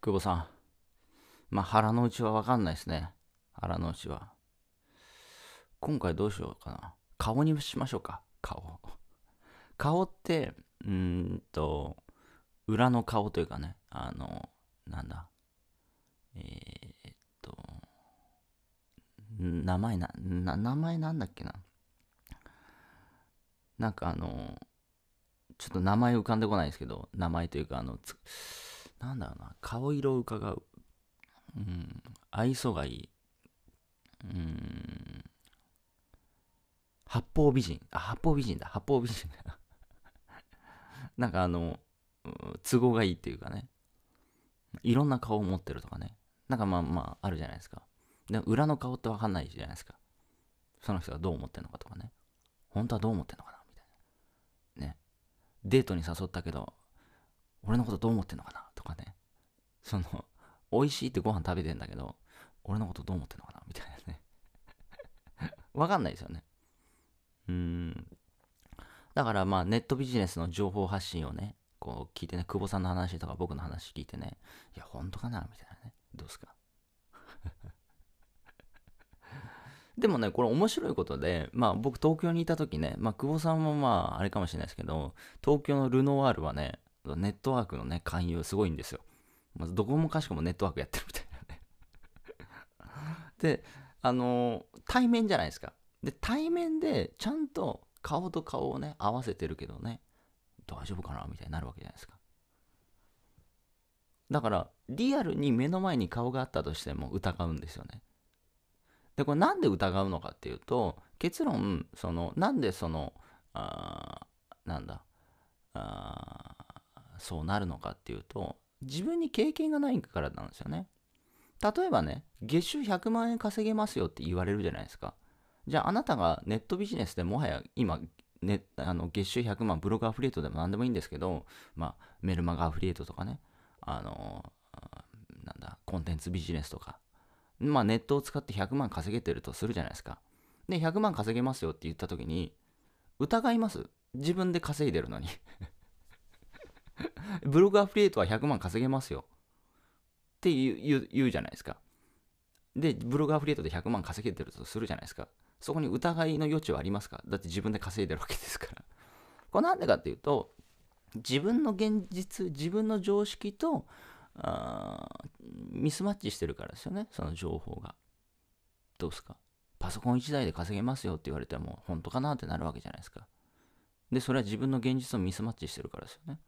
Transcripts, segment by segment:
久保さん。まあ、腹の内はわかんないですね。腹の内は。今回どうしようかな。顔にしましょうか。顔。顔って、うんと、裏の顔というかね、あの、なんだ。えー、っと、名前な、な、名前なんだっけな。なんかあの、ちょっと名前浮かんでこないですけど、名前というか、あの、つなんだろうな、顔色を伺う。うん、愛想がいい。うん、八方美人。あ、八方美人だ。八方美人だ。なんかあの、都合がいいっていうかね。いろんな顔を持ってるとかね。なんかまあまあ、あるじゃないですか。で、裏の顔ってわかんないじゃないですか。その人がどう思ってんのかとかね。本当はどう思ってんのかなみたいな。ね。デートに誘ったけど、俺のことどう思ってんのかなとかね。その、美味しいってご飯食べてんだけど、俺のことどう思ってんのかなみたいなね。わかんないですよね。うーん。だからまあ、ネットビジネスの情報発信をね、こう聞いてね、久保さんの話とか僕の話聞いてね、いや、本当かなみたいなね。どうすか でもね、これ面白いことで、まあ僕東京にいた時ね、まあ久保さんもまああれかもしれないですけど、東京のルノワールはね、ネットワークのね、勧誘すごいんですよ。まず、どこもかしこもネットワークやってるみたいなね で、あのー、対面じゃないですか。で、対面でちゃんと顔と顔をね、合わせてるけどね、大丈夫かなみたいになるわけじゃないですか。だから、リアルに目の前に顔があったとしても疑うんですよね。で、これなんで疑うのかっていうと、結論、その、なんでその、あなんだ、あそうなるのかっていうと自分に経験がないからなんですよね例えばね月収100万円稼げますよって言われるじゃないですかじゃああなたがネットビジネスでもはや今ね、あの月収100万ブログアフリエイトでも何でもいいんですけど、まあ、メルマガアフリエイトとかねあのなんだコンテンツビジネスとか、まあ、ネットを使って100万稼げてるとするじゃないですかで100万稼げますよって言った時に疑います自分で稼いでるのにブログアフリエイトは100万稼げますよ。って言う言うじゃないですか。で、ブログアフリエイトで100万稼げてるとするじゃないですか。そこに疑いの余地はありますかだって自分で稼いでるわけですから。これなんでかっていうと、自分の現実、自分の常識と、あミスマッチしてるからですよね、その情報が。どうすかパソコン1台で稼げますよって言われても、本当かなってなるわけじゃないですか。で、それは自分の現実とミスマッチしてるからですよね。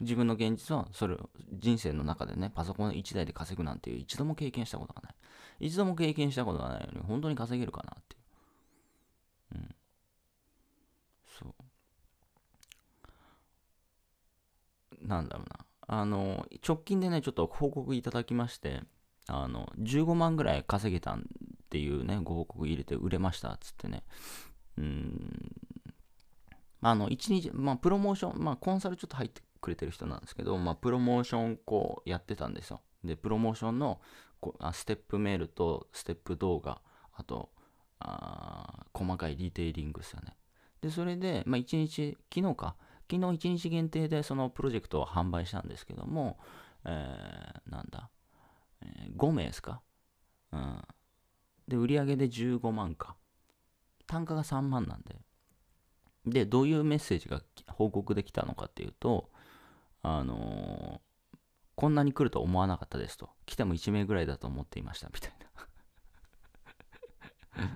自分の現実はそれを人生の中でね、パソコン1台で稼ぐなんていう一度も経験したことがない。一度も経験したことがないのに、本当に稼げるかなっていう。うん。そう。なんだろうな。あの、直近でね、ちょっと報告いただきまして、あの、15万ぐらい稼げたっていうね、ご報告入れて売れました、っつってね。うん。あ、あの、1日、まあ、プロモーション、まあ、コンサルちょっと入ってくれてる人なんですけど、まあ、プロモーションこうやってたんですよ。で、プロモーションのこあステップメールとステップ動画、あと、あ細かいリテイリングですよね。で、それで、まあ、1日、昨日か、昨日1日限定でそのプロジェクトを販売したんですけども、えー、なんだ、えー、5名ですか。うん。で、売り上げで15万か。単価が3万なんで。で、どういうメッセージが報告できたのかっていうと、あのー、こんなに来ると思わなかったですと。来ても1名ぐらいだと思っていました、みたいな。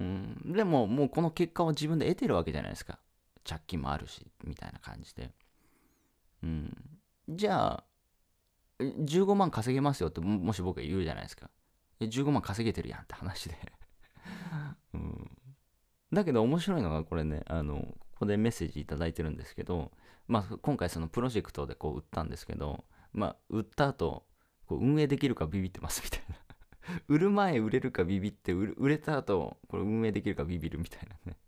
うん、でも、もうこの結果を自分で得てるわけじゃないですか。着金もあるし、みたいな感じで。うん。じゃあ、15万稼げますよってもし僕が言うじゃないですか。15万稼げてるやんって話でうん。だけど面白いのがこれね、あの、ここでメッセージ頂いてるんですけど、まあ、今回そのプロジェクトでこう売ったんですけど、まあ、売った後こう運営できるかビビってますみたいな 売る前売れるかビビって売れた後これ運営できるかビビるみたいなね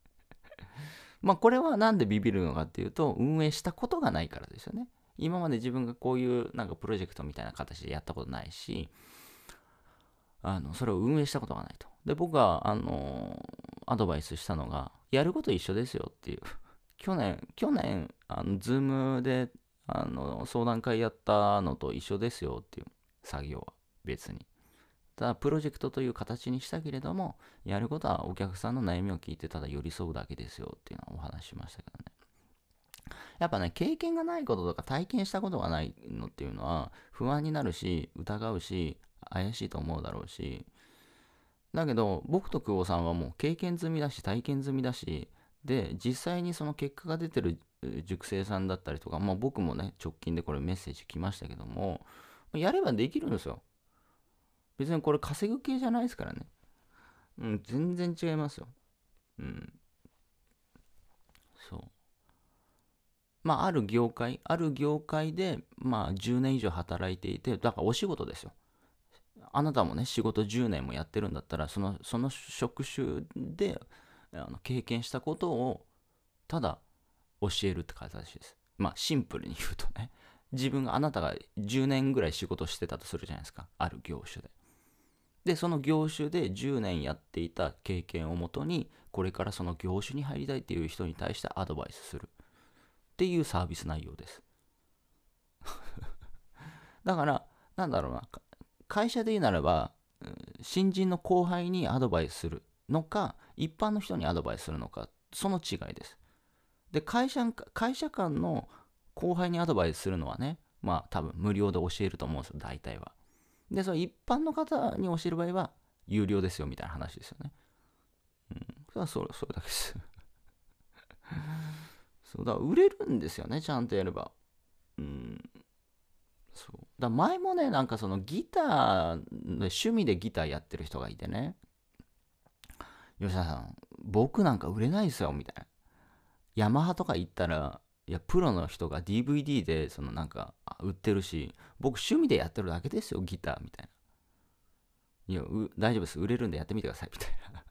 まあこれは何でビビるのかっていうと運営したことがないからですよね今まで自分がこういうなんかプロジェクトみたいな形でやったことないしあのそれを運営したことがないとで僕があのアドバイスしたのがやること一緒ですよっていう去年、去年、あの、ズームで、あの、相談会やったのと一緒ですよっていう作業は別に。ただ、プロジェクトという形にしたけれども、やることはお客さんの悩みを聞いて、ただ寄り添うだけですよっていうのはお話しましたけどね。やっぱね、経験がないこととか体験したことがないのっていうのは、不安になるし、疑うし、怪しいと思うだろうし、だけど、僕と久保さんはもう経験済みだし、体験済みだし、で実際にその結果が出てる塾生さんだったりとか、まあ、僕もね直近でこれメッセージ来ましたけどもやればできるんですよ別にこれ稼ぐ系じゃないですからね、うん、全然違いますようんそうまあある業界ある業界でまあ10年以上働いていてだからお仕事ですよあなたもね仕事10年もやってるんだったらそのその職種であの経験したことをただ教えるって形です。まあシンプルに言うとね、自分があなたが10年ぐらい仕事してたとするじゃないですか。ある業種で。で、その業種で10年やっていた経験をもとに、これからその業種に入りたいっていう人に対してアドバイスする。っていうサービス内容です。だから、なんだろうな。会社で言うならば、新人の後輩にアドバイスするのか、一般の人にアドバイスするのか、その違いです。で、会社、会社間の後輩にアドバイスするのはね、まあ多分無料で教えると思うんですよ、大体は。で、それ一般の方に教える場合は、有料ですよ、みたいな話ですよね。うん。それはそれ、それだけです。そう、だから売れるんですよね、ちゃんとやれば。うん。そう。だ前もね、なんかそのギター、趣味でギターやってる人がいてね、吉田さん、僕なんか売れないですよ、みたいな。ヤマハとか行ったら、いや、プロの人が DVD で、そのなんか、売ってるし、僕趣味でやってるだけですよ、ギター、みたいな。いや、大丈夫です。売れるんでやってみてください、みたいな。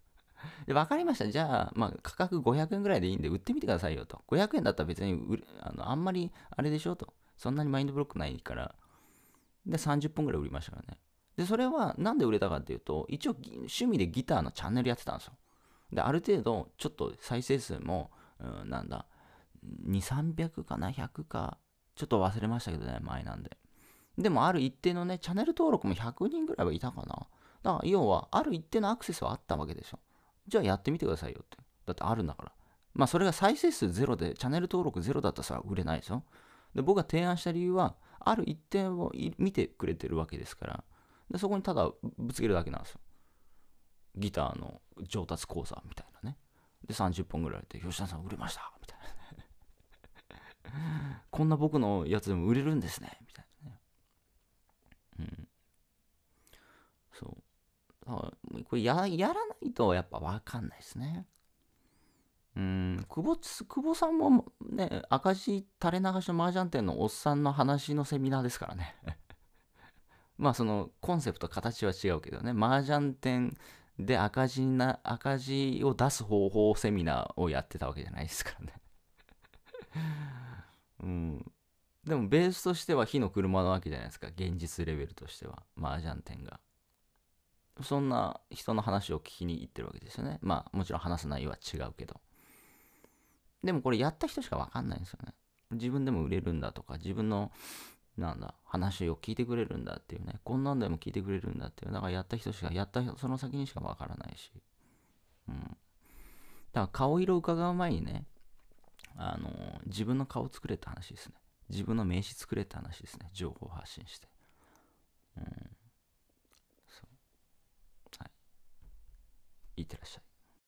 で、わかりました。じゃあ、まあ、価格500円ぐらいでいいんで、売ってみてくださいよと。500円だったら別にあの、あんまり、あれでしょと。そんなにマインドブロックないから。で、30分ぐらい売りましたからね。で、それはなんで売れたかっていうと、一応趣味でギターのチャンネルやってたんですよ。で、ある程度、ちょっと再生数も、うん、なんだ、2、300かな、100か、ちょっと忘れましたけどね、前なんで。でも、ある一定のね、チャンネル登録も100人ぐらいはいたかな。だから、要は、ある一定のアクセスはあったわけでしょ。じゃあやってみてくださいよって。だってあるんだから。まあ、それが再生数ゼロで、チャンネル登録ゼロだったら売れないでしょ。で、僕が提案した理由は、ある一定を見てくれてるわけですから、でそこにただぶつけるだけなんですよ。ギターの上達講座みたいなね。で、30本ぐらいで、吉田さん売れましたみたいな、ね、こんな僕のやつでも売れるんですねみたいなね。うん。そう。これや、やらないとやっぱわかんないですね。うん、久保久保さんもね、赤字垂れ流しの麻雀店のおっさんの話のセミナーですからね。まあそのコンセプト形は違うけどね麻雀店で赤字な赤字を出す方法セミナーをやってたわけじゃないですからね うんでもベースとしては火の車なわけじゃないですか現実レベルとしては麻雀店がそんな人の話を聞きに行ってるわけですよねまあもちろん話す内容は違うけどでもこれやった人しか分かんないんですよね自分でも売れるんだとか自分のなんだ、話を聞いてくれるんだっていうね、こんなんでも聞いてくれるんだっていう、だからやった人しか、やったその先にしかわからないし、うん。だから顔色を伺う前にね、あの自分の顔作れって話ですね。自分の名刺作れって話ですね。情報発信して。うん。そう。はい。いってらっしゃい。